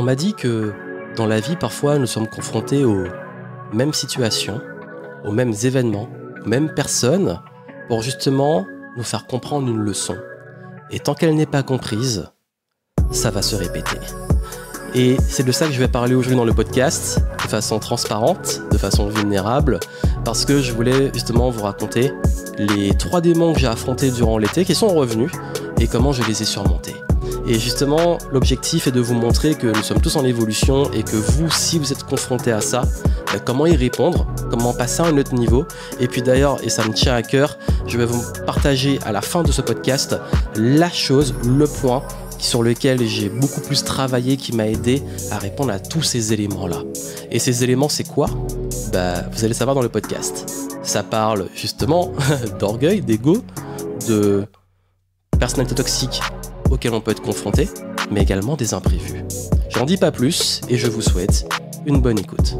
On m'a dit que dans la vie, parfois, nous sommes confrontés aux mêmes situations, aux mêmes événements, aux mêmes personnes, pour justement nous faire comprendre une leçon. Et tant qu'elle n'est pas comprise, ça va se répéter. Et c'est de ça que je vais parler aujourd'hui dans le podcast, de façon transparente, de façon vulnérable, parce que je voulais justement vous raconter les trois démons que j'ai affrontés durant l'été, qui sont revenus, et comment je les ai surmontés. Et justement, l'objectif est de vous montrer que nous sommes tous en évolution et que vous, si vous êtes confronté à ça, bah, comment y répondre, comment passer à un autre niveau. Et puis d'ailleurs, et ça me tient à cœur, je vais vous partager à la fin de ce podcast la chose, le point sur lequel j'ai beaucoup plus travaillé, qui m'a aidé à répondre à tous ces éléments-là. Et ces éléments, c'est quoi bah, Vous allez savoir dans le podcast. Ça parle justement d'orgueil, d'ego, de personnalité toxique, auxquels on peut être confronté, mais également des imprévus. J'en dis pas plus et je vous souhaite une bonne écoute.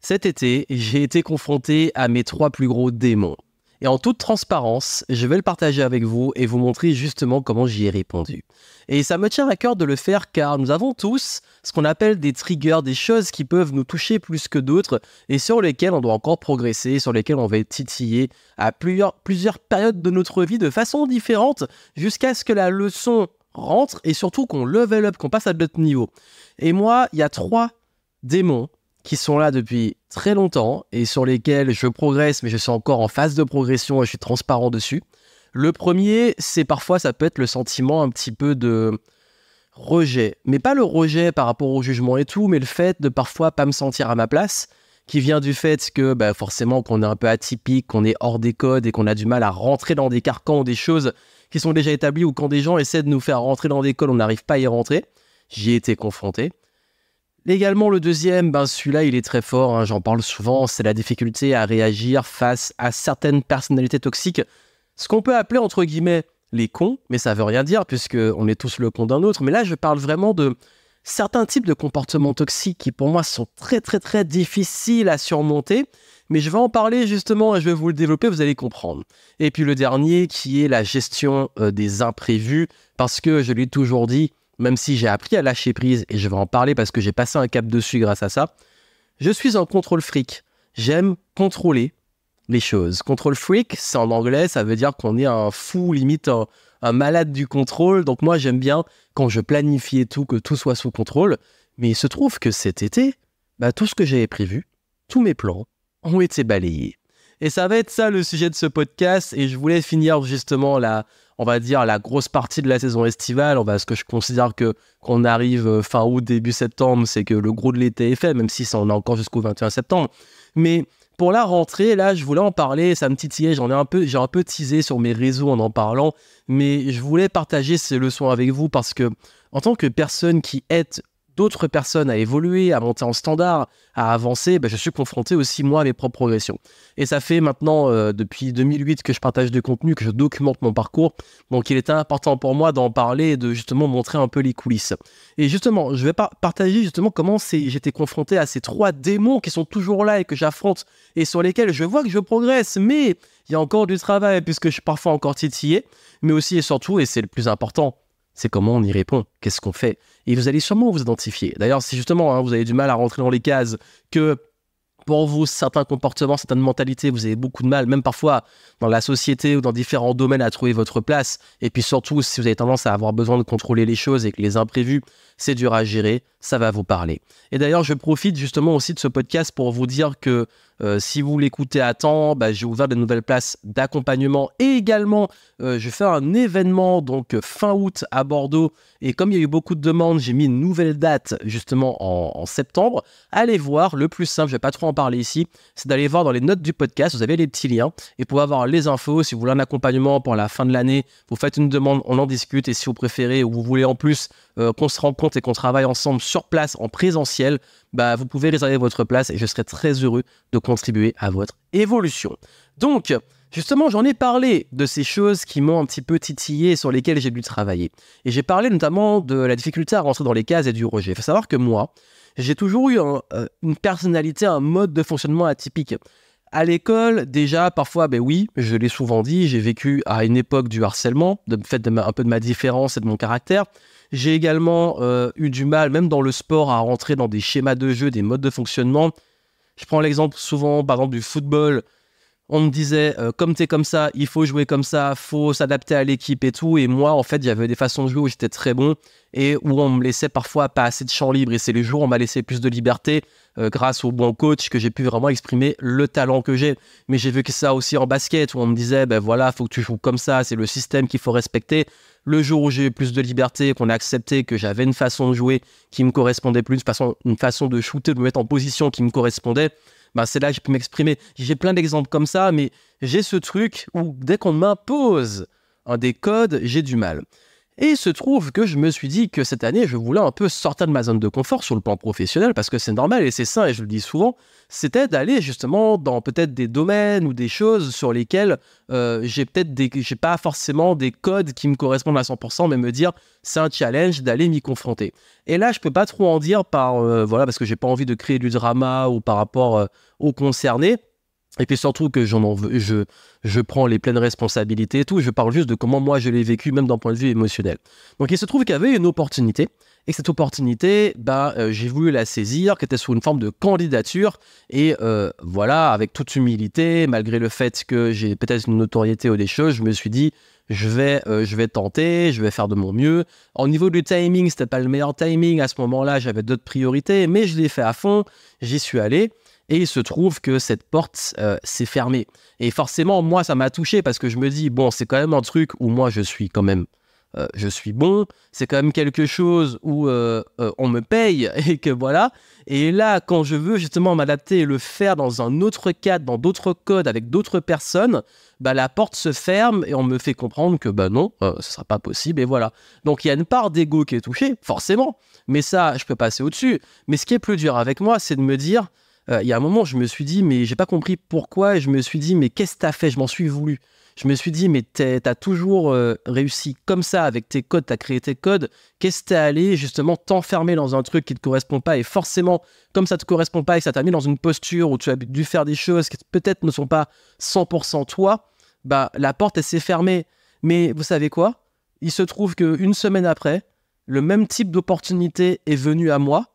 Cet été, j'ai été confronté à mes trois plus gros démons. Et en toute transparence, je vais le partager avec vous et vous montrer justement comment j'y ai répondu. Et ça me tient à cœur de le faire car nous avons tous ce qu'on appelle des triggers, des choses qui peuvent nous toucher plus que d'autres et sur lesquelles on doit encore progresser, sur lesquelles on va être titillé à plusieurs, plusieurs périodes de notre vie de façon différente jusqu'à ce que la leçon rentre et surtout qu'on level up, qu'on passe à d'autres niveaux. Et moi, il y a trois démons qui sont là depuis très longtemps et sur lesquels je progresse, mais je suis encore en phase de progression et je suis transparent dessus. Le premier, c'est parfois ça peut être le sentiment un petit peu de rejet, mais pas le rejet par rapport au jugement et tout, mais le fait de parfois pas me sentir à ma place, qui vient du fait que bah, forcément qu'on est un peu atypique, qu'on est hors des codes et qu'on a du mal à rentrer dans des carcans ou des choses qui sont déjà établies ou quand des gens essaient de nous faire rentrer dans des codes, on n'arrive pas à y rentrer. J'y ai été confronté. Également le deuxième, ben celui-là, il est très fort, hein, j'en parle souvent, c'est la difficulté à réagir face à certaines personnalités toxiques. Ce qu'on peut appeler, entre guillemets, les cons, mais ça veut rien dire puisque on est tous le con d'un autre. Mais là, je parle vraiment de certains types de comportements toxiques qui, pour moi, sont très, très, très difficiles à surmonter. Mais je vais en parler justement et je vais vous le développer, vous allez comprendre. Et puis le dernier qui est la gestion euh, des imprévus, parce que je l'ai toujours dit, même si j'ai appris à lâcher prise, et je vais en parler parce que j'ai passé un cap dessus grâce à ça, je suis un contrôle freak, J'aime contrôler les choses. Contrôle freak, c'est en anglais, ça veut dire qu'on est un fou, limite un, malade du contrôle. Donc moi, j'aime bien quand je planifie tout, que tout soit sous contrôle. Mais il se trouve que cet été, bah, tout ce que j'avais prévu, tous mes plans, ont été balayés. Et ça va être ça le sujet de ce podcast. Et je voulais finir justement la, on va dire, la grosse partie de la saison estivale. On va, ce que je considère que qu'on arrive euh, fin août, début septembre, c'est que le gros de l'été est fait, même si ça en a encore jusqu'au 21 septembre. Mais pour la rentrée, là, je voulais en parler, ça me titillait, j'en ai un peu, j'ai un peu teasé sur mes réseaux en en parlant, mais je voulais partager ces leçons avec vous parce que, en tant que personne qui est d'autres personnes à évoluer, à monter en standard, à avancer, ben, je suis confronté aussi moi à mes propres progressions. Et ça fait maintenant euh, depuis 2008 que je partage du contenu, que je documente mon parcours. Donc il était important pour moi d'en parler et de justement montrer un peu les coulisses. Et justement, je vais partager justement comment j'étais confronté à ces trois démons qui sont toujours là et que j'affronte et sur lesquels je vois que je progresse, mais il y a encore du travail puisque je suis parfois encore titillé, mais aussi et surtout, et c'est le plus important, c'est comment on y répond, qu'est-ce qu'on fait. Et vous allez sûrement vous identifier. D'ailleurs, si justement hein, vous avez du mal à rentrer dans les cases, que pour vous, certains comportements, certaines mentalités, vous avez beaucoup de mal, même parfois dans la société ou dans différents domaines, à trouver votre place. Et puis surtout, si vous avez tendance à avoir besoin de contrôler les choses et que les imprévus, c'est dur à gérer, ça va vous parler. Et d'ailleurs, je profite justement aussi de ce podcast pour vous dire que euh, si vous l'écoutez à temps, bah, j'ai ouvert des nouvelles places d'accompagnement et également, euh, je fais un événement donc fin août à Bordeaux. Et comme il y a eu beaucoup de demandes, j'ai mis une nouvelle date justement en, septembre. Allez voir, le plus simple, je ne vais pas trop en parler ici, c'est d'aller voir dans les notes du podcast, vous avez les petits liens et pour avoir les infos, si vous voulez un accompagnement pour la fin de l'année, vous faites une demande, on en discute et si vous préférez ou vous voulez en plus euh, qu'on se rencontre et qu'on travaille ensemble sur place en présentiel, bah, vous pouvez réserver votre place et je serai très heureux de contribuer à votre évolution. Donc, Justement, j'en ai parlé de ces choses qui m'ont un petit peu titillé sur lesquelles j'ai dû travailler. Et j'ai parlé notamment de la difficulté à rentrer dans les cases et du rejet. Il faut savoir que moi, j'ai toujours eu euh, une personnalité, un mode de fonctionnement atypique. À l'école, déjà, parfois, ben oui, je l'ai souvent dit, j'ai vécu à une époque du harcèlement, de fait de ma, un peu de ma différence et de mon caractère. J'ai également euh, eu du mal, même dans le sport, à rentrer dans des schémas de jeu, des modes de fonctionnement je prends l'exemple souvent, par exemple, du football on me disait comme euh, comme t'es comme ça, il faut jouer comme ça, faut s'adapter à l'équipe et tout. Et moi, en fait, il y avait des façons de jouer où j'étais très bon et où on me laissait parfois pas assez de champ libre. Et c'est le jour où on m'a laissé plus de liberté euh, grâce au bon coach que j'ai pu vraiment exprimer le talent que j'ai. Mais j'ai vu que ça aussi en basket où on me disait ben voilà, faut que tu joues comme ça, c'est le système qu'il faut respecter. Le jour où j'ai eu plus de liberté, qu'on a accepté que j'avais une façon de jouer qui me correspondait plus, une façon, une façon de shooter, de me mettre en position qui me correspondait bah, c'est là que je peux m'exprimer. J'ai plein d'exemples comme ça, mais j'ai ce truc où dès qu'on m'impose des codes, j'ai du mal. Et il se trouve que je me suis dit que cette année, je voulais un peu sortir de ma zone de confort sur le plan professionnel, parce que c'est normal et c'est sain, et je le dis souvent, c'était d'aller justement dans peut-être des domaines ou des choses sur lesquelles euh, j'ai peut-être des, j'ai pas forcément des codes qui me correspondent à 100%, mais me dire c'est un challenge d'aller m'y confronter. Et là, je peux pas trop en dire par, euh, voilà, parce que j'ai pas envie de créer du drama ou par rapport euh, aux concernés, et puis surtout que j'en je, je prends les pleines responsabilités et tout. Je parle juste de comment moi je l'ai vécu, même d'un point de vue émotionnel. Donc il se trouve qu'il y avait une opportunité. Et cette opportunité, bah, euh, j'ai voulu la saisir, qui était sous une forme de candidature. Et euh, voilà, avec toute humilité, malgré le fait que j'ai peut-être une notoriété ou des choses, je me suis dit, je vais, euh, je vais tenter, je vais faire de mon mieux. Au niveau du timing, c'était pas le meilleur timing à ce moment-là, j'avais d'autres priorités, mais je l'ai fait à fond, j'y suis allé. Et il se trouve que cette porte euh, s'est fermée. Et forcément, moi, ça m'a touché parce que je me dis, bon, c'est quand même un truc où moi, je suis quand même euh, je suis bon, c'est quand même quelque chose où euh, on me paye et que voilà. Et là, quand je veux justement m'adapter et le faire dans un autre cadre, dans d'autres codes, avec d'autres personnes, bah, la porte se ferme et on me fait comprendre que bah non, ce sera pas possible et voilà. Donc il y a une part d'ego qui est touchée, forcément, mais ça, je peux passer au-dessus. Mais ce qui est plus dur avec moi, c'est de me dire, euh, il y a un moment, je me suis dit, mais j'ai pas compris pourquoi, et je me suis dit, mais qu'est-ce que t'as fait Je m'en suis voulu. Je me suis dit, mais t'as toujours euh, réussi comme ça, avec tes codes, t'as créé tes codes. Qu'est-ce que t'es allé justement t'enfermer dans un truc qui te correspond pas Et forcément, comme ça te correspond pas et ça t'a mis dans une posture où tu as dû faire des choses qui peut-être ne sont pas 100% toi, bah la porte, s'est fermée. Mais vous savez quoi Il se trouve qu'une semaine après, le même type d'opportunité est venu à moi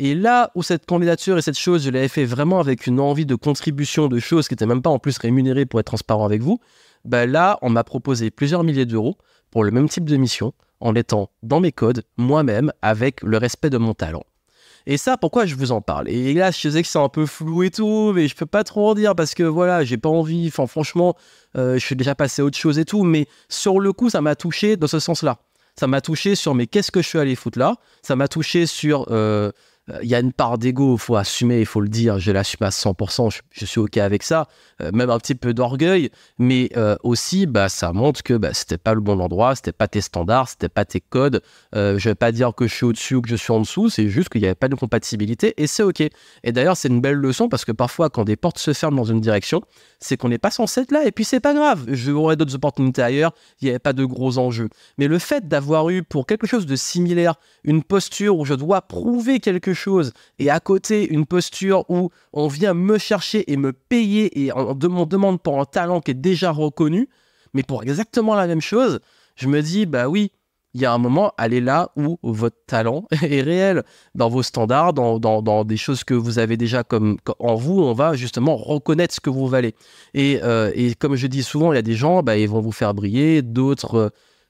et là où cette candidature et cette chose, je l'avais fait vraiment avec une envie de contribution de choses qui n'étaient même pas en plus rémunérées pour être transparent avec vous, ben là, on m'a proposé plusieurs milliers d'euros pour le même type de mission en étant dans mes codes moi-même avec le respect de mon talent. Et ça, pourquoi je vous en parle Et là, je sais que c'est un peu flou et tout, mais je peux pas trop en dire parce que voilà, j'ai pas envie. Enfin, franchement, euh, je suis déjà passé à autre chose et tout, mais sur le coup, ça m'a touché dans ce sens-là. Ça m'a touché sur mais qu'est-ce que je suis allé foutre là Ça m'a touché sur euh, euh, il y a une part d'ego, il faut assumer, il faut le dire, je l'assume à 100%, je, suis OK avec ça, euh, même un petit peu d'orgueil, mais euh, aussi, bah, ça montre que bah, c'était pas le bon endroit, c'était pas tes standards, c'était pas tes codes. Je je vais pas dire que je suis au-dessus ou que je suis en dessous, c'est juste qu'il n'y avait pas de compatibilité et c'est OK. Et d'ailleurs, c'est une belle leçon parce que parfois, quand des portes se ferment dans une direction, c'est qu'on n'est pas censé être là et puis c'est pas grave, j'aurais d'autres opportunités ailleurs, il n'y avait pas de gros enjeux. Mais le fait d'avoir eu pour quelque chose de similaire une posture où je dois prouver quelque chose, chose et à côté une posture où on vient me chercher et me payer et on, demande pour un talent qui est déjà reconnu, mais pour exactement la même chose, je me dis, bah oui, il y a un moment, allez là où votre talent est réel, dans vos standards, dans, des choses que vous avez déjà comme, en vous, on va justement reconnaître ce que vous valez. Euh, et, comme je dis souvent, il y a des gens, bah, ils vont vous faire briller, d'autres, euh,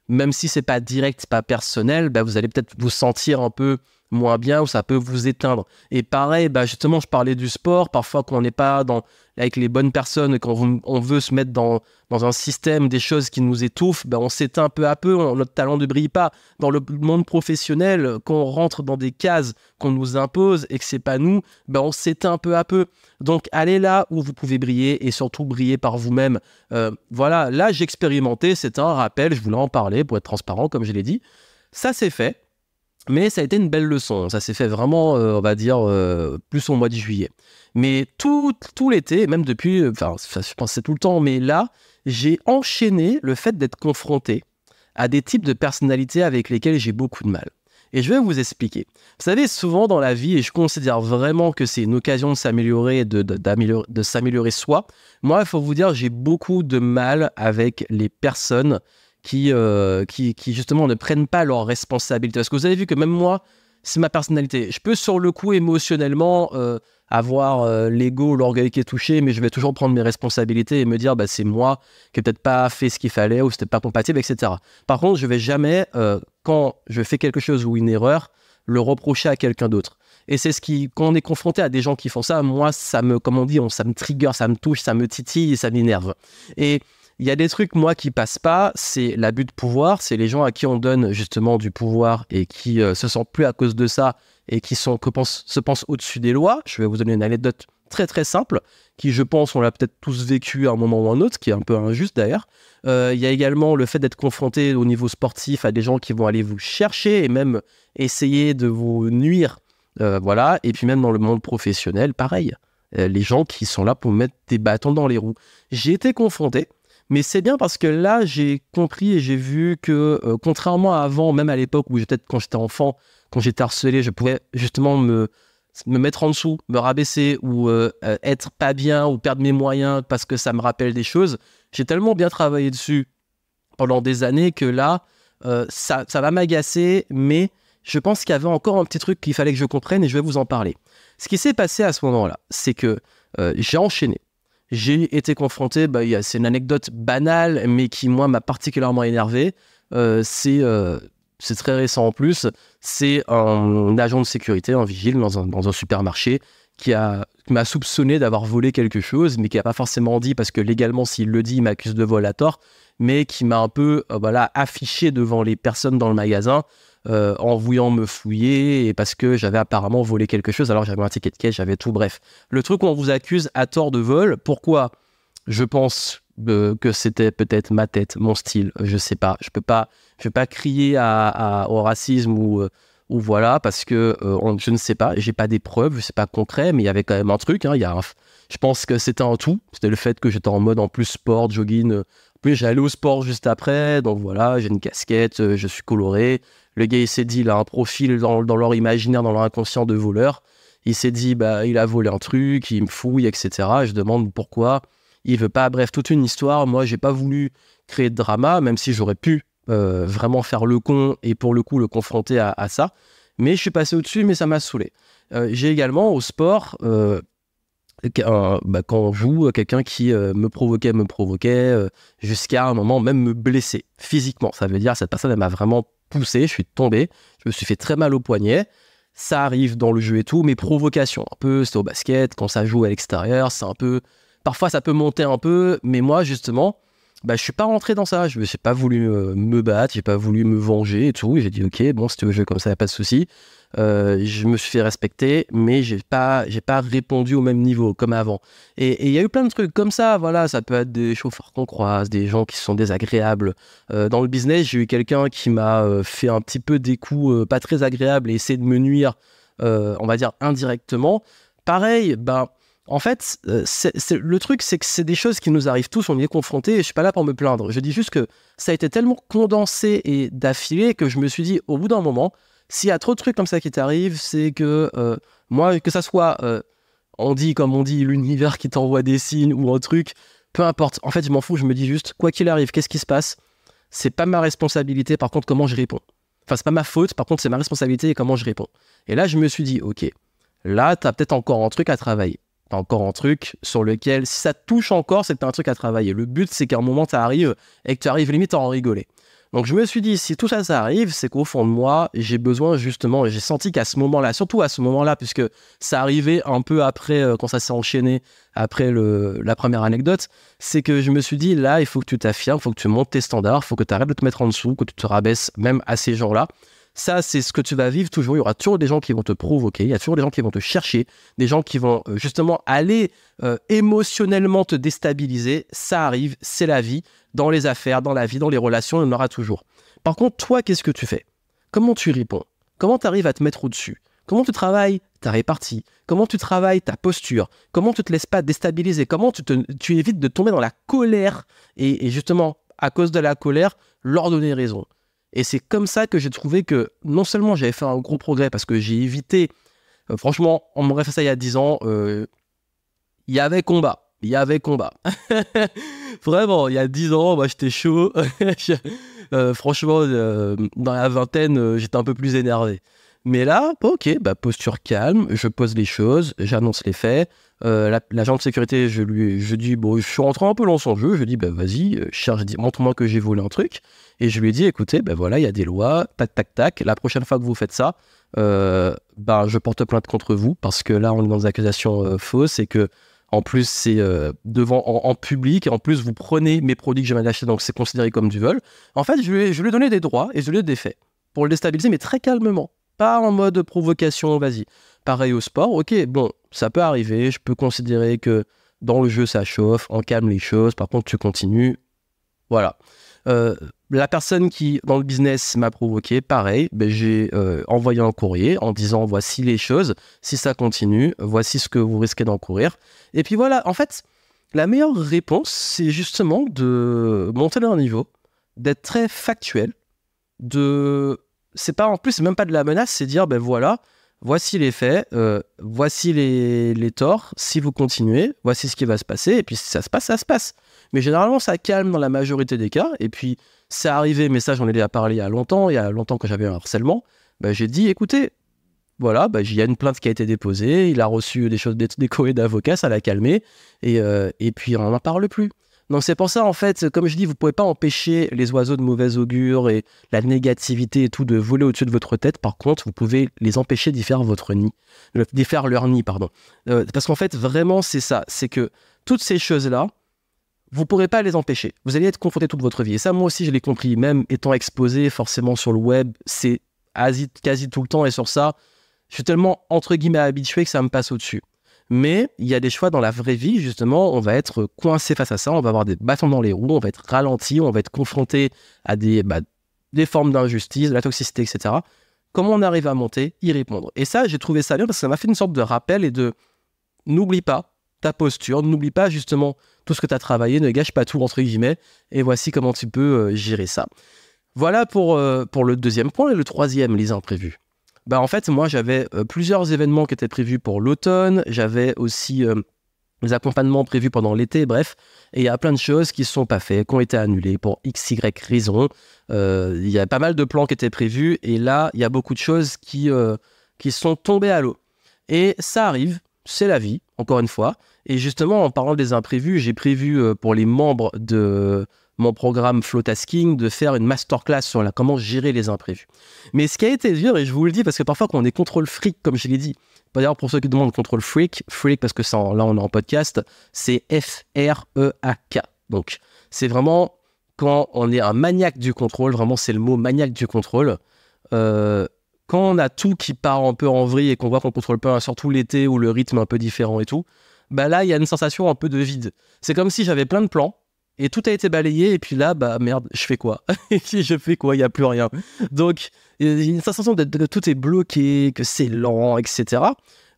même si c'est pas direct, pas personnel, bah, vous allez peut-être vous sentir un peu moins bien ou ça peut vous éteindre. Et pareil, bah justement, je parlais du sport. Parfois, quand on n'est pas dans, avec les bonnes personnes, quand on veut se mettre dans, dans un système des choses qui nous étouffent, bah on s'éteint peu à peu, notre talent ne brille pas. Dans le monde professionnel, quand on rentre dans des cases qu'on nous impose et que c'est pas nous, bah on s'éteint peu à peu. Donc, allez là où vous pouvez briller et surtout briller par vous-même. Euh, voilà, là, j'ai expérimenté, c'est un rappel, je voulais en parler pour être transparent, comme je l'ai dit. Ça, c'est fait mais ça a été une belle leçon. Hein. Ça s'est fait vraiment, euh, on va dire, euh, plus au mois de juillet. Mais tout, l'été, même depuis, euh, enfin, je pensais tout le temps, mais là, j'ai enchaîné le fait d'être confronté à des types de personnalités avec lesquelles j'ai beaucoup de mal. Et je vais vous expliquer. Vous savez, souvent dans la vie, et je considère vraiment que c'est une occasion de s'améliorer de, de s'améliorer soi, moi, il faut vous dire, j'ai beaucoup de mal avec les personnes qui, euh, qui, qui, justement ne prennent pas leurs responsabilités. Parce que vous avez vu que même moi, c'est ma personnalité. Je peux sur le coup émotionnellement euh, avoir euh, l'ego, l'orgueil qui est touché, mais je vais toujours prendre mes responsabilités et me dire bah, c'est moi qui n'ai peut-être pas fait ce qu'il fallait ou c'était pas compatible, etc. Par contre, je vais jamais, quand je fais quelque chose ou une erreur, le reprocher à quelqu'un d'autre. Et c'est ce qui, quand on est confronté à des gens qui font ça, moi, ça me, comme on dit, on, ça me trigger, ça me touche, ça me titille, et ça m'énerve. Et il y a des trucs, moi, qui passent pas. C'est l'abus de pouvoir. C'est les gens à qui on donne justement du pouvoir et qui ne euh, se sentent plus à cause de ça et qui sont, que se pensent au-dessus des lois. Je vais vous donner une anecdote très très simple qui, je pense, on l'a peut-être tous vécu à un moment ou à un autre, qui est un peu injuste d'ailleurs. Euh, il y a également le fait d'être confronté au niveau sportif à des gens qui vont aller vous chercher et même essayer de vous nuire. Euh, voilà. Et puis même dans le monde professionnel, pareil. les gens qui sont là pour mettre des bâtons dans les roues. J'ai été confronté mais c'est bien parce que là, j'ai compris et j'ai vu que, euh, contrairement à avant, même à l'époque où peut-être quand j'étais enfant, quand j'étais harcelé, je pouvais justement me, mettre en dessous, me rabaisser ou euh, euh, être pas bien ou perdre mes moyens parce que ça me rappelle des choses. J'ai tellement bien travaillé dessus pendant des années que là, ça, va m'agacer, mais je pense qu'il y avait encore un petit truc qu'il fallait que je comprenne et je vais vous en parler. Ce qui s'est passé à ce moment-là, c'est que j'ai enchaîné j'ai été confronté, bah, c'est une anecdote banale, mais qui, moi, m'a particulièrement énervé. Euh, euh, c'est très récent en plus. C'est un, agent de sécurité, un vigile dans un, supermarché, qui m'a soupçonné d'avoir volé quelque chose, mais qui n'a pas forcément dit, parce que légalement, s'il le dit, il m'accuse de vol à tort, mais qui m'a un peu euh, affiché devant les personnes dans le magasin euh, en voulant me fouiller et parce que j'avais apparemment volé quelque chose, alors j'avais un ticket de caisse, j'avais tout, bref. Le truc où on vous accuse à tort de vol, pourquoi Je pense euh, que c'était peut-être ma tête, mon style, je sais pas. Je peux pas, je peux pas crier au racisme ou, euh, ou voilà, parce que je ne sais pas, j'ai pas des preuves, je pas concret, mais il y avait quand même un truc, hein, je pense que c'était un tout. C'était le fait que j'étais en mode en plus sport, jogging. Puis j'allais au sport juste après, donc voilà, j'ai une casquette, je suis coloré. Le gars, il s'est dit, il a un profil dans, leur imaginaire, dans leur inconscient de voleur. Il s'est dit, bah, il a volé un truc, il me fouille, etc. je demande pourquoi il veut pas. Bref, toute une histoire. Moi, j'ai pas voulu créer de drama, même si j'aurais pu euh, vraiment faire le con et pour le coup le confronter à, ça. Mais je suis passé au-dessus, mais ça m'a saoulé. Euh, j'ai également au sport. Euh, bah, quand on joue, quelqu'un qui me provoquait, me provoquait, jusqu'à un moment même me blesser physiquement. Ça veut dire cette personne, elle m'a vraiment poussé, je suis tombé, je me suis fait très mal au poignet. Ça arrive dans le jeu et tout, mais provocation. Un peu, c'est au basket, quand ça joue à l'extérieur, c'est un peu. Parfois, ça peut monter un peu, mais moi, justement, bah, je suis pas rentré dans ça. Je n'ai pas voulu euh, me battre, j'ai pas voulu me venger et tout. J'ai dit, ok, bon, si tu veux jouer comme ça, pas de souci. Euh, je me suis fait respecter, mais j'ai pas, j'ai pas répondu au même niveau comme avant. Et il y a eu plein de trucs comme ça. Voilà, ça peut être des chauffeurs qu'on croise, des gens qui sont désagréables. Euh, dans le business, j'ai eu quelqu'un qui m'a fait un petit peu des coups pas très agréables et essayé de me nuire, on va dire indirectement. Pareil, ben en fait, euh, le truc, c'est que c'est des choses qui nous arrivent tous, on y est confrontés, et je suis pas là pour me plaindre. Je dis juste que ça a été tellement condensé et d'affilée que je me suis dit, au bout d'un moment, s'il y a trop de trucs comme ça qui t'arrivent, c'est que euh, moi, que ça soit, euh, on dit comme on dit, l'univers qui t'envoie des signes ou un truc, peu importe. En fait, je m'en fous, je me dis juste, quoi qu'il arrive, qu'est-ce qui se passe C'est pas ma responsabilité, par contre, comment je réponds. Enfin, c'est pas ma faute, par contre, c'est ma responsabilité et comment je réponds. Et là, je me suis dit, ok, là, t'as peut-être encore un truc à travailler t'as encore un truc sur lequel, si ça touche encore, c'est que un truc à travailler. Le but, c'est qu'à un moment, t'arrives et que tu arrives limite à en rigoler. Donc je me suis dit, si tout ça, ça arrive, c'est qu'au fond de moi, j'ai besoin justement, j'ai senti qu'à ce moment-là, surtout à ce moment-là, puisque ça arrivait un peu après, euh, quand ça s'est enchaîné, après la première anecdote, c'est que je me suis dit, là, il faut que tu t'affirmes, il faut que tu montes tes standards, il faut que tu arrêtes de te mettre en dessous, que tu te rabaisses même à ces gens-là. Ça, c'est ce que tu vas vivre toujours. Il y aura toujours des gens qui vont te provoquer, il y a toujours des gens qui vont te chercher, des gens qui vont euh, justement aller euh, émotionnellement te déstabiliser. Ça arrive, c'est la vie. Dans les affaires, dans la vie, dans les relations, il y en aura toujours. Par contre, toi, qu'est-ce que tu fais Comment tu réponds Comment tu arrives à te mettre au-dessus Comment tu travailles ta répartie Comment tu travailles ta posture Comment tu te laisses pas déstabiliser Comment tu, évites de tomber dans la colère et justement, à cause de la colère, leur donner raison et c'est comme ça que j'ai trouvé que non seulement j'avais fait un gros progrès parce que j'ai évité, euh, franchement, on m'aurait fait ça il y a 10 ans, euh, il y avait combat. Il y avait combat. Vraiment, il y a 10 ans, moi j'étais chaud. Euh, franchement, dans la vingtaine, j'étais un peu plus énervé. Mais là, ok, bah, posture calme, je pose les choses, j'annonce les faits. Euh, l'agent de sécurité, je lui je dis, bon, je suis rentré un peu dans son jeu, je dis, bah vas-y, euh, montre-moi que j'ai volé un truc. Et je lui dis, écoutez, ben voilà, il y a des lois, tac, tac, tac, la prochaine fois que vous faites ça, euh, bah, je porte plainte contre vous, parce que là, on est dans des accusations fausses et que en plus, c'est devant en, public. Et en plus, vous prenez mes produits que j'ai mal achetés, donc c'est considéré comme du vol. En fait, je lui, je lui ai donné des droits et je lui ai des faits pour le déstabiliser, mais très calmement pas en mode provocation, vas-y. Pareil au sport, ok, bon, ça peut arriver, je peux considérer que dans le jeu ça chauffe, on calme les choses, par contre tu continues, voilà. Euh, la personne qui, dans le business, m'a provoqué, pareil, ben, j'ai euh, envoyé un courrier en disant voici les choses, si ça continue, voici ce que vous risquez d'encourir. Et puis voilà, en fait, la meilleure réponse, c'est justement de monter d'un niveau, d'être très factuel, de c'est pas en plus, c'est même pas de la menace, c'est dire ben voilà, voici les faits, euh, voici les, torts, si vous continuez, voici ce qui va se passer, et puis si ça se passe, ça se passe. Mais généralement, ça calme dans la majorité des cas, et puis c'est arrivé, mais ça j'en ai déjà parlé il y a longtemps, il y a longtemps que j'avais un harcèlement, ben, j'ai dit écoutez, voilà, ben, il y a une plainte qui a été déposée, il a reçu des choses, des, des d'avocats, ça l'a calmé, et, euh, et puis on n'en parle plus. Donc c'est pour ça, en fait, comme je dis, vous pouvez pas empêcher les oiseaux de mauvaise augure et la négativité et tout de voler au-dessus de votre tête. Par contre, vous pouvez les empêcher d'y faire votre nid, euh, d'y faire leur nid, pardon. Euh, parce qu'en fait, vraiment, c'est ça, c'est que toutes ces choses-là, vous pourrez pas les empêcher. Vous allez être confronté toute votre vie. Et ça, moi aussi, je l'ai compris. Même étant exposé forcément sur le web, c'est quasi tout le temps. Et sur ça, je suis tellement entre guillemets habitué que ça me passe au-dessus. Mais il y a des choix dans la vraie vie, justement, on va être coincé face à ça, on va avoir des bâtons dans les roues, on va être ralenti, on va être confronté à des, bah, des formes d'injustice, de la toxicité, etc. Comment on arrive à monter, y répondre Et ça, j'ai trouvé ça bien parce que ça m'a fait une sorte de rappel et de n'oublie pas ta posture, n'oublie pas justement tout ce que tu as travaillé, ne gâche pas tout, entre guillemets, et voici comment tu peux euh, gérer ça. Voilà pour, euh, pour le deuxième point et le troisième, les imprévus bah en fait, moi, j'avais euh, plusieurs événements qui étaient prévus pour l'automne. J'avais aussi euh, des accompagnements prévus pendant l'été, bref. Et il y a plein de choses qui ne sont pas faites, qui ont été annulées pour x, y raison. Euh, il y a pas mal de plans qui étaient prévus. Et là, il y a beaucoup de choses qui, qui sont tombées à l'eau. Et ça arrive, c'est la vie, encore une fois. Et justement, en parlant des imprévus, j'ai prévu pour les membres de mon programme Flowtasking, de faire une masterclass sur la, comment gérer les imprévus. Mais ce qui a été dur, et je vous le dis parce que parfois quand on est contrôle freak, comme je l'ai dit, d'ailleurs pour ceux qui demandent contrôle freak, freak parce que ça, là on est en podcast, c'est F-R-E-A-K. Donc c'est vraiment quand on est un maniaque du contrôle, vraiment c'est le mot maniaque du contrôle. Euh, quand on a tout qui part un peu en vrille et qu'on voit qu'on contrôle pas, surtout l'été ou le rythme est un peu différent et tout, bah là il y a une sensation un peu de vide. C'est comme si j'avais plein de plans et tout a été balayé, et puis là, bah merde, je fais quoi Je fais quoi Il n'y a plus rien. Donc, il y a une sensation de, tout est bloqué, que c'est lent, etc.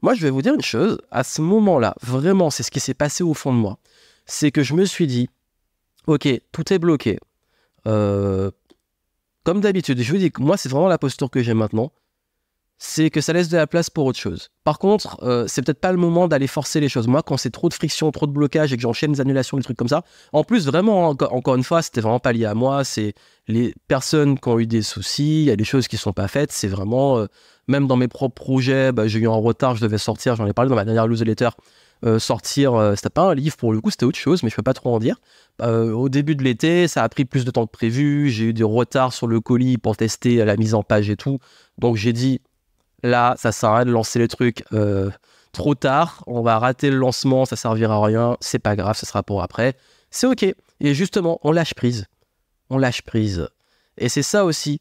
Moi, je vais vous dire une chose, à ce moment-là, vraiment, c'est ce qui s'est passé au fond de moi. C'est que je me suis dit, ok, tout est bloqué. Euh, comme d'habitude, je vous dis que moi, c'est vraiment la posture que j'ai maintenant c'est que ça laisse de la place pour autre chose. Par contre, euh, c'est peut-être pas le moment d'aller forcer les choses. Moi, quand c'est trop de friction, trop de blocage et que j'enchaîne des annulations, des trucs comme ça, en plus, vraiment, encore une fois, c'était vraiment pas lié à moi. C'est les personnes qui ont eu des soucis, il y a des choses qui sont pas faites. C'est vraiment, euh, même dans mes propres projets, bah, j'ai eu un retard, je devais sortir, j'en ai parlé dans ma dernière newsletter. Euh, sortir, c'était pas un livre pour le coup, c'était autre chose, mais je peux pas trop en dire. au début de l'été, ça a pris plus de temps que prévu, j'ai eu des retards sur le colis pour tester la mise en page et tout. Donc j'ai dit, Là, ça sert de lancer le truc euh, trop tard. On va rater le lancement, ça servira à rien. C'est pas grave, ce sera pour après. C'est ok. Et justement, on lâche prise. On lâche prise. Et c'est ça aussi.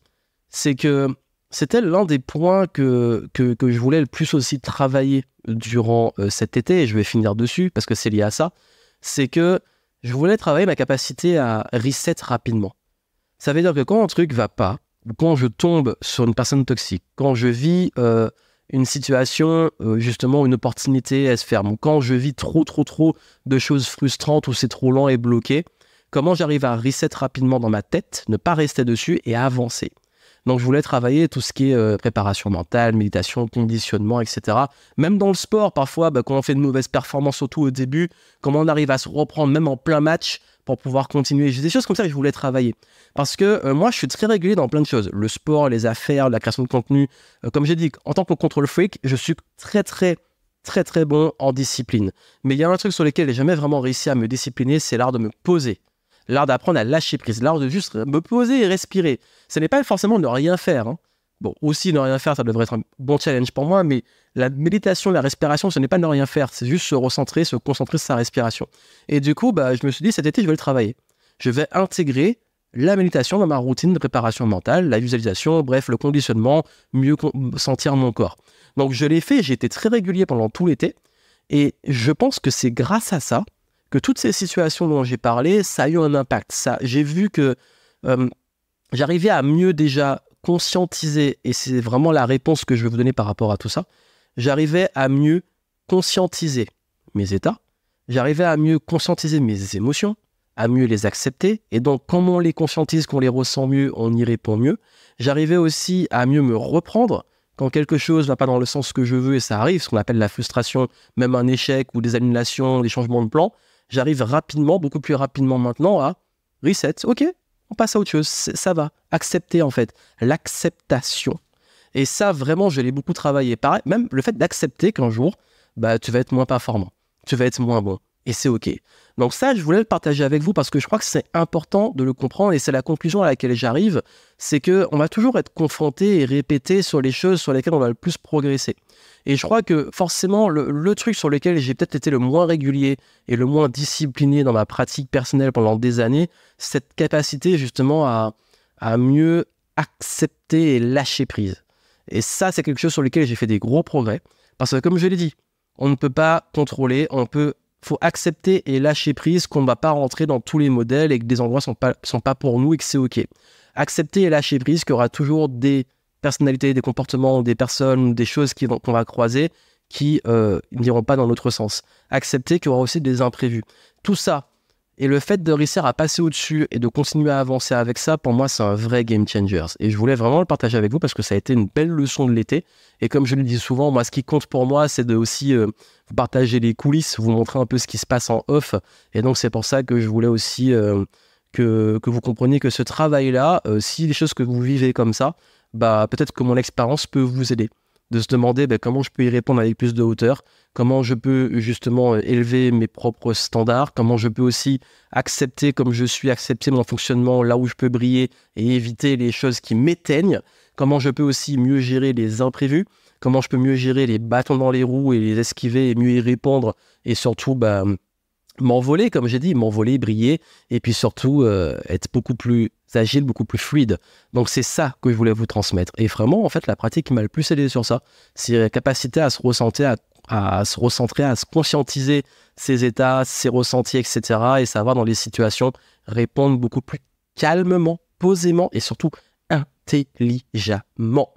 C'est que c'était l'un des points que, que, que, je voulais le plus aussi travailler durant euh, cet été, et je vais finir dessus parce que c'est lié à ça, c'est que je voulais travailler ma capacité à reset rapidement. Ça veut dire que quand un truc va pas, quand je tombe sur une personne toxique, quand je vis euh, une situation, euh, justement, une opportunité, elle se ferme, quand je vis trop, trop, trop de choses frustrantes ou c'est trop lent et bloqué, comment j'arrive à reset rapidement dans ma tête, ne pas rester dessus et avancer. Donc, je voulais travailler tout ce qui est euh, préparation mentale, méditation, conditionnement, etc. Même dans le sport, parfois, bah, quand on fait de mauvaises performances, surtout au début, comment on arrive à se reprendre, même en plein match, pour pouvoir continuer. J'ai des choses comme ça que je voulais travailler. Parce que euh, moi, je suis très régulier dans plein de choses. Le sport, les affaires, la création de contenu. Euh, comme j'ai dit, en tant que contrôle freak, je suis très, très, très, très bon en discipline. Mais il y a un truc sur lequel j'ai jamais vraiment réussi à me discipliner, c'est l'art de me poser. L'art d'apprendre à lâcher prise, l'art de juste me poser et respirer. Ce n'est pas forcément de rien faire. Hein. Bon, aussi, ne rien faire, ça devrait être un bon challenge pour moi, mais la méditation, la respiration, ce n'est pas ne rien faire, c'est juste se recentrer, se concentrer sur sa respiration. Et du coup, bah, je me suis dit, cet été, je vais le travailler. Je vais intégrer la méditation dans ma routine de préparation mentale, la visualisation, bref, le conditionnement, mieux sentir mon corps. Donc, je l'ai fait, j'ai été très régulier pendant tout l'été, et je pense que c'est grâce à ça que toutes ces situations dont j'ai parlé, ça a eu un impact. Ça, j'ai vu que euh, j'arrivais à mieux déjà conscientiser, et c'est vraiment la réponse que je vais vous donner par rapport à tout ça, j'arrivais à mieux conscientiser mes états, j'arrivais à mieux conscientiser mes émotions, à mieux les accepter. Et donc, comment on les conscientise, qu'on les ressent mieux, on y répond mieux. J'arrivais aussi à mieux me reprendre quand quelque chose va pas dans le sens que je veux et ça arrive, ce qu'on appelle la frustration, même un échec ou des annulations, des changements de plan. J'arrive rapidement, beaucoup plus rapidement maintenant à reset. Ok, on passe à autre chose. Ça va. Accepter, en fait. L'acceptation. Et ça, vraiment, je l'ai beaucoup travaillé. même le fait d'accepter qu'un jour, bah, tu vas être moins performant, tu vas être moins bon. Et c'est OK. Donc ça, je voulais le partager avec vous parce que je crois que c'est important de le comprendre et c'est la conclusion à laquelle j'arrive, c'est que on va toujours être confronté et répété sur les choses sur lesquelles on va le plus progresser. Et je crois que forcément, le, truc sur lequel j'ai peut-être été le moins régulier et le moins discipliné dans ma pratique personnelle pendant des années, cette capacité justement à, mieux accepter et lâcher prise. Et ça, c'est quelque chose sur lequel j'ai fait des gros progrès. Parce que comme je l'ai dit, on ne peut pas contrôler, on peut faut accepter et lâcher prise qu'on ne va pas rentrer dans tous les modèles et que des endroits sont sont pas pour nous et que c'est OK. Accepter et lâcher prise qu'il y aura toujours des personnalités, des comportements, des personnes, des choses qu'on va croiser qui euh, n'iront pas dans l'autre sens. Accepter qu'il y aura aussi des imprévus. Tout ça, et le fait de réussir à passer au-dessus et de continuer à avancer avec ça, pour moi, c'est un vrai game changer. Et je voulais vraiment le partager avec vous parce que ça a été une belle leçon de l'été. Et comme je le dis souvent, moi, ce qui compte pour moi, c'est de aussi euh, vous partager les coulisses, vous montrer un peu ce qui se passe en off. Et donc, c'est pour ça que je voulais aussi euh, que, que, vous compreniez que ce travail-là, si les choses que vous vivez comme ça, bah, peut-être que mon expérience peut vous aider. De se demander bah, comment je peux y répondre avec plus de hauteur, comment je peux justement euh, élever mes propres standards, comment je peux aussi accepter comme je suis, accepter mon fonctionnement là où je peux briller et éviter les choses qui m'éteignent, comment je peux aussi mieux gérer les imprévus, comment je peux mieux gérer les bâtons dans les roues et les esquiver et mieux y répondre et surtout bah, m'envoler, comme j'ai dit, m'envoler, briller, et puis surtout euh, être beaucoup plus agile, beaucoup plus fluide. Donc c'est ça que je voulais vous transmettre. Et vraiment, en fait, la pratique qui m'a le plus aidé sur ça, c'est la capacité à se ressentir, à se recentrer, à se conscientiser ses états, ses ressentis, etc. Et savoir dans les situations répondre beaucoup plus calmement, posément et surtout intelligemment.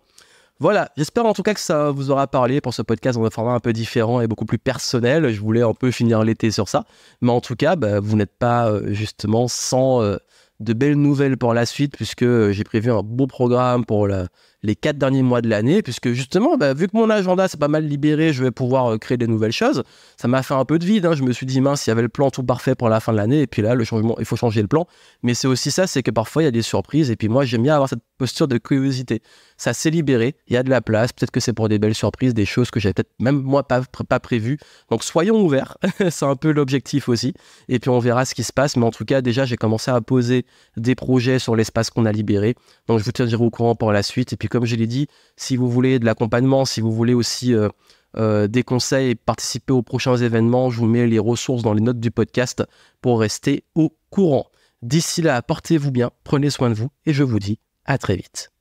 Voilà, j'espère en tout cas que ça vous aura parlé pour ce podcast dans un format un peu différent et beaucoup plus personnel. Je voulais un peu finir l'été sur ça. Mais en tout cas, bah, vous n'êtes pas euh, justement sans... Euh, de belles nouvelles pour la suite, puisque j'ai prévu un beau programme pour la, les quatre derniers mois de l'année, puisque justement, bah, vu que mon agenda s'est pas mal libéré, je vais pouvoir euh, créer des nouvelles choses. Ça m'a fait un peu de vide. Hein. Je me suis dit, mince, il y avait le plan tout parfait pour la fin de l'année, et puis là, le changement, il faut changer le plan. Mais c'est aussi ça, c'est que parfois, il y a des surprises, et puis moi, j'aime bien avoir cette posture de curiosité. Ça s'est libéré, il y a de la place, peut-être que c'est pour des belles surprises, des choses que j'avais peut-être même moi pas, pas prévues. Donc soyons ouverts, c'est un peu l'objectif aussi, et puis on verra ce qui se passe. Mais en tout cas, déjà, j'ai commencé à poser des projets sur l'espace qu'on a libéré. Donc je vous tiendrai au courant pour la suite, et puis comme je l'ai dit, si vous voulez de l'accompagnement, si vous voulez aussi euh, euh, des conseils et participer aux prochains événements, je vous mets les ressources dans les notes du podcast pour rester au courant. D'ici là, portez-vous bien, prenez soin de vous et je vous dis à très vite.